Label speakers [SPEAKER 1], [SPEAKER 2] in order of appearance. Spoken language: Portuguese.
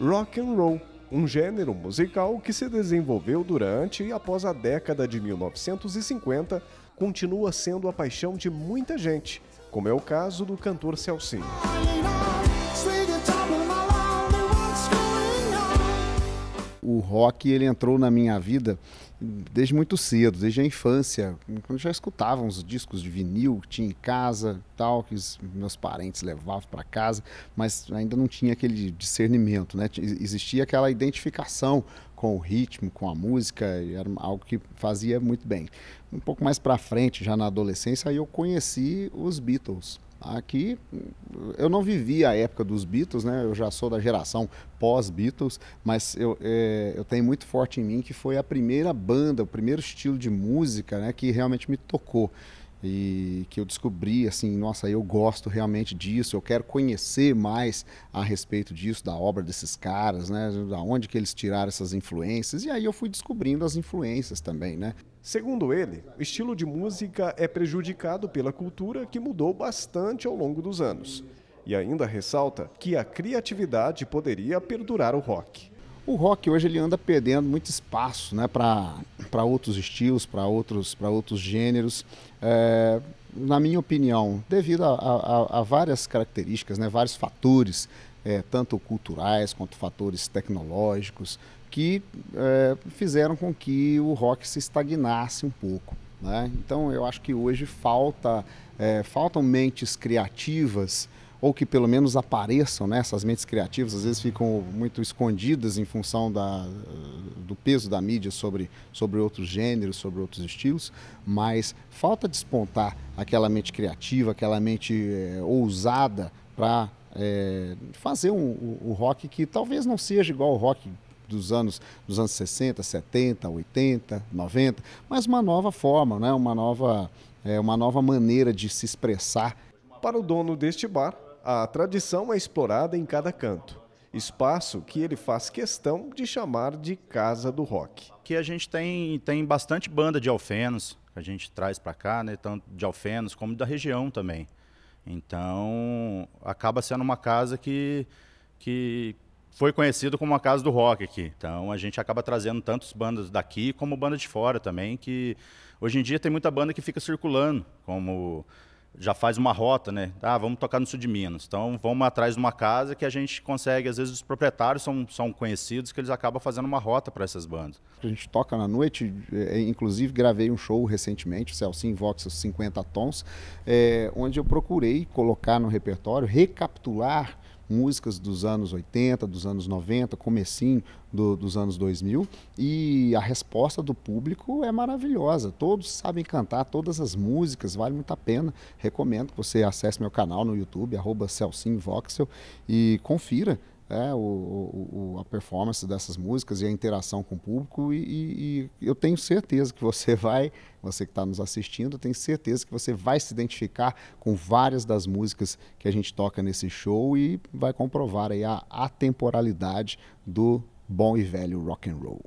[SPEAKER 1] rock and roll, um gênero musical que se desenvolveu durante e após a década de 1950, continua sendo a paixão de muita gente,
[SPEAKER 2] como é o caso do cantor Celcinho. O rock ele entrou na minha vida desde muito cedo, desde a infância. quando já escutava os discos de vinil que tinha em casa, tal, que os meus parentes levavam para casa, mas ainda não tinha aquele discernimento, né? Existia aquela identificação com o ritmo, com a música, era algo que fazia muito bem. Um pouco mais para frente, já na adolescência, aí eu conheci os Beatles. Aqui eu não vivi a época dos Beatles, né? Eu já sou da geração pós-Beatles, mas eu, é, eu tenho muito forte em mim que foi a primeira banda, o primeiro estilo de música, né, que realmente me tocou e que eu descobri assim, nossa, eu gosto realmente disso, eu quero conhecer mais a respeito disso, da obra desses caras, né? Da onde que eles tiraram essas influências. E aí eu fui descobrindo as influências também, né? Segundo ele, o estilo de música é prejudicado pela cultura que mudou
[SPEAKER 1] bastante ao longo dos anos. E ainda ressalta que a criatividade poderia perdurar o rock
[SPEAKER 2] o rock hoje ele anda perdendo muito espaço né, para outros estilos, para outros, outros gêneros. É, na minha opinião, devido a, a, a, várias características, né, vários fatores, é, tanto culturais quanto fatores tecnológicos, que é, fizeram com que o rock se estagnasse um pouco. Né? Então eu acho que hoje falta, é, faltam mentes criativas ou que pelo menos apareçam, né? essas mentes criativas às vezes ficam muito escondidas em função da, eh, do peso da mídia sobre, sobre outros gêneros, sobre outros estilos, mas falta despontar aquela mente criativa, aquela mente é, ousada para é, eh, fazer um, o, o rock que talvez não seja igual ao rock dos anos, dos anos 60, 70, 80, 90, mas uma nova forma, né? uma, nova, é, uma nova maneira de se expressar. Para o dono deste bar, a tradição é explorada em cada canto, espaço
[SPEAKER 3] que ele faz questão de chamar de Casa do Rock. Que a gente tem, tem bastante banda de alfenos, que a gente traz para cá, né, tanto de alfenos como da região também. Então, acaba sendo uma casa que, que foi conhecida como a casa do rock aqui. Então, a gente acaba trazendo tantos bandas daqui como banda de fora também, que hoje em dia tem muita banda que fica circulando, como já faz uma rota, né? Ah, vamos tocar no sul de Minas. Então vamos atrás de uma casa que a gente consegue, às vezes os proprietários são, são conhecidos que eles acabam fazendo uma rota para essas bandas.
[SPEAKER 2] A gente toca na noite, é, inclusive gravei um show recentemente, o Celcin Vox 50 Tons, é, onde eu procurei colocar no repertório, recapitular músicas dos anos 80, dos anos 90, comecinho do, dos anos 2000, e a resposta do público é maravilhosa. Todos sabem cantar todas as músicas, vale muito a pena. Recomendo que você acesse meu canal no YouTube, arroba Celcinho Voxel, e confira é, o, o, a performance dessas músicas e a interação com o público. E, e, e eu tenho certeza que você vai, você que está nos assistindo, eu tenho certeza que você vai se identificar com várias das músicas que a gente toca nesse show e vai comprovar aí a atemporalidade do bom e velho rock and roll.